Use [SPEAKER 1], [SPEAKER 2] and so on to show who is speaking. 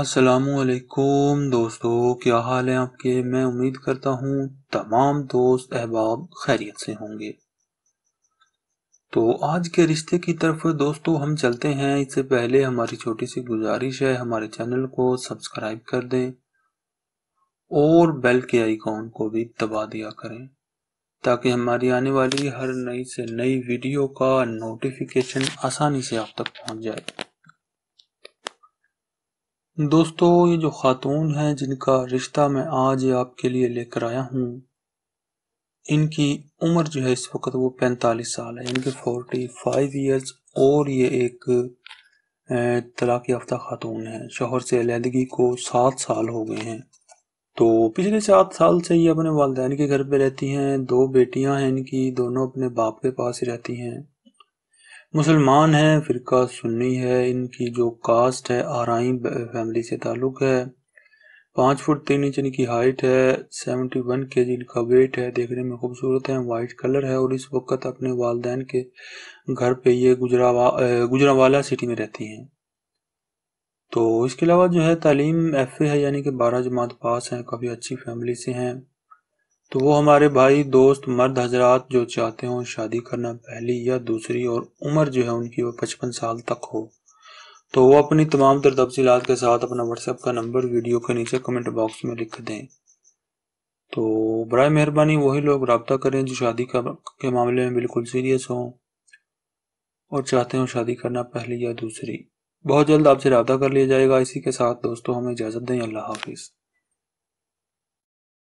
[SPEAKER 1] असलकुम दोस्तों क्या हाल है आपके मैं उम्मीद करता हूँ तमाम दोस्त अहबाब खैरियत से होंगे तो आज के रिश्ते की तरफ दोस्तों हम चलते हैं इससे पहले हमारी छोटी सी गुजारिश है हमारे चैनल को सब्सक्राइब कर दें और बेल के आइकॉन को भी दबा दिया करें ताकि हमारी आने वाली हर नई से नई वीडियो का नोटिफिकेशन आसानी से आप तक पहुँच जाए दोस्तों ये जो खातून हैं जिनका रिश्ता मैं आज आपके लिए लेकर आया हूँ इनकी उम्र जो है इस वक्त वो पैंतालीस साल है इनके फोर्टी फाइव ईयर्स और ये एक तलाक याफ्ता खातून है शोहर से अलीहदगी को सात साल हो गए हैं तो पिछले सात साल से ये अपने वालदेन के घर पे रहती हैं दो बेटियां हैं इनकी दोनों अपने बाप के पास ही रहती हैं मुसलमान हैं फ़िरका सुन्नी है इनकी जो कास्ट है आरई फैमिली से ताल्लुक़ है पाँच फुट तीन इंच इनकी हाइट है सेवेंटी वन के जी इनका वेट है देखने में खूबसूरत है वाइट कलर है और इस वक्त अपने वालदेन के घर पे ये गुजरावा गुजरावाला सिटी में रहती हैं तो इसके अलावा जो है तालीम एफ ए है यानी कि बारह जमात पास हैं काफ़ी अच्छी फैमिली से हैं तो वो हमारे भाई दोस्त मर्द हजरात जो चाहते हों शादी करना पहली या दूसरी और उम्र जो है उनकी वो पचपन साल तक हो तो वो अपनी तमाम तर तफसीत के साथ अपना व्हाट्सएप का नंबर वीडियो के नीचे कमेंट बॉक्स में लिख दें तो बर मेहरबानी वही लोग रबता करें जो शादी का के मामले में बिल्कुल सीरियस हों और चाहते हों शादी करना पहली या दूसरी बहुत जल्द आपसे रबता कर लिया जाएगा इसी के साथ दोस्तों हमें इजाज़त दें अल्लाह हाफिज़